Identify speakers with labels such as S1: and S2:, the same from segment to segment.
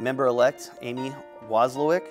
S1: member-elect Amy Wozlowick.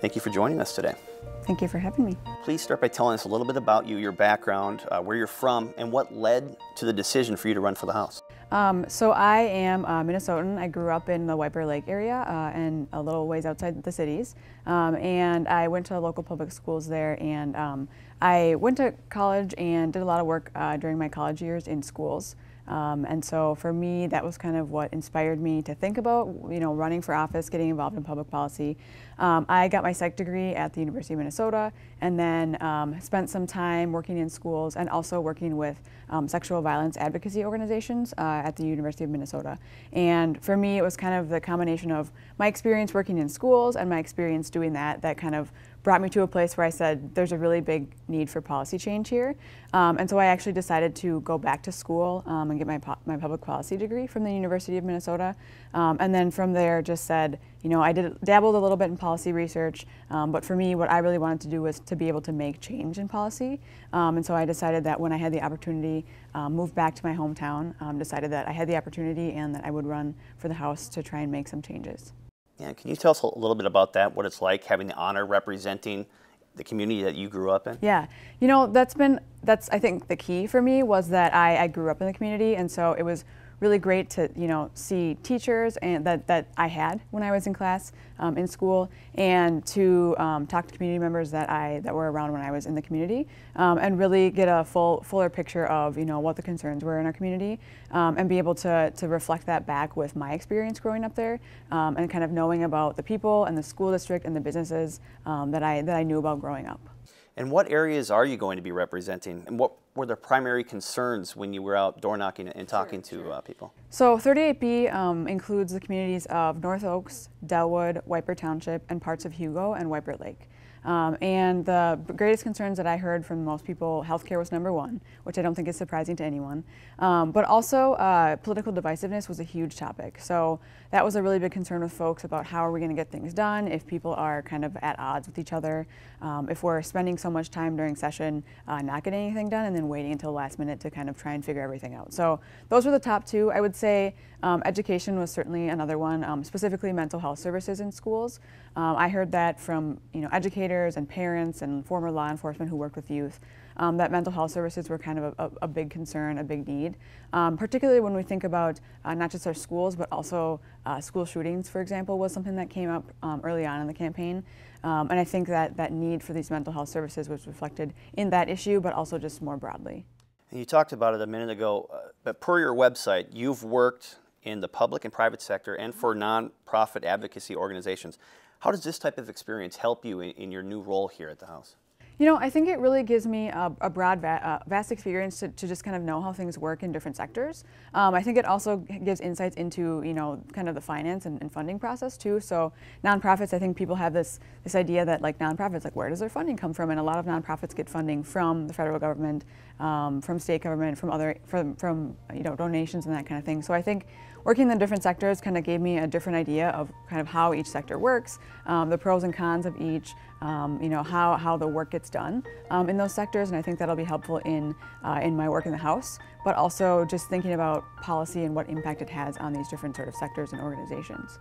S1: Thank you for joining us today.
S2: Thank you for having me.
S1: Please start by telling us a little bit about you, your background, uh, where you're from, and what led to the decision for you to run for the House.
S2: Um, so I am a uh, Minnesotan. I grew up in the Wiper Lake area uh, and a little ways outside the cities. Um, and I went to local public schools there. And um, I went to college and did a lot of work uh, during my college years in schools. Um, and so for me, that was kind of what inspired me to think about, you know, running for office, getting involved in public policy. Um, I got my psych degree at the University of Minnesota and then um, spent some time working in schools and also working with um, sexual violence advocacy organizations uh, at the University of Minnesota. And for me, it was kind of the combination of my experience working in schools and my experience doing that that kind of brought me to a place where I said, there's a really big need for policy change here. Um, and so I actually decided to go back to school um, and get my, my public policy degree from the University of Minnesota. Um, and then from there just said, you know, I did, dabbled a little bit in policy research, um, but for me, what I really wanted to do was to be able to make change in policy. Um, and so I decided that when I had the opportunity, uh, moved back to my hometown, decided that I had the opportunity and that I would run for the House to try and make some changes.
S1: Yeah, can you tell us a little bit about that, what it's like having the honor representing the community that you grew up in?
S2: Yeah, you know, that's been, that's I think the key for me was that I, I grew up in the community and so it was really great to you know see teachers and that, that I had when I was in class um, in school and to um, talk to community members that I that were around when I was in the community um, and really get a full fuller picture of you know what the concerns were in our community um, and be able to, to reflect that back with my experience growing up there um, and kind of knowing about the people and the school district and the businesses um, that I that I knew about growing up.
S1: And what areas are you going to be representing? And what were the primary concerns when you were out door knocking and talking sure, to sure. Uh, people?
S2: So 38B um, includes the communities of North Oaks, Delwood, Wiper Township, and parts of Hugo and Wiper Lake. Um, and the greatest concerns that I heard from most people, healthcare was number one, which I don't think is surprising to anyone. Um, but also, uh, political divisiveness was a huge topic. So that was a really big concern with folks about how are we going to get things done if people are kind of at odds with each other, um, if we're spending so much time during session uh, not getting anything done and then waiting until the last minute to kind of try and figure everything out. So those were the top two. I would say um, education was certainly another one, um, specifically mental health services in schools. Um, I heard that from you know educators educators and parents and former law enforcement who worked with youth, um, that mental health services were kind of a, a big concern, a big need, um, particularly when we think about uh, not just our schools, but also uh, school shootings, for example, was something that came up um, early on in the campaign. Um, and I think that that need for these mental health services was reflected in that issue, but also just more broadly.
S1: You talked about it a minute ago, uh, but per your website, you've worked in the public and private sector and for nonprofit advocacy organizations. How does this type of experience help you in, in your new role here at the House?
S2: You know, I think it really gives me a, a broad, va uh, vast experience to, to, just kind of know how things work in different sectors. Um, I think it also gives insights into, you know, kind of the finance and, and, funding process too. So nonprofits, I think people have this this idea that like nonprofits, like where does their funding come from? And a lot of nonprofits get funding from the federal government, um, from state government, from other from from you know donations and that kind of thing. So I think working in the different sectors kind of gave me a different idea of kind of how each sector works, um, the pros and cons of each, um, you know, how, how the work gets done um, in those sectors, and I think that'll be helpful in, uh, in my work in the House, but also just thinking about policy and what impact it has on these different sort of sectors and organizations.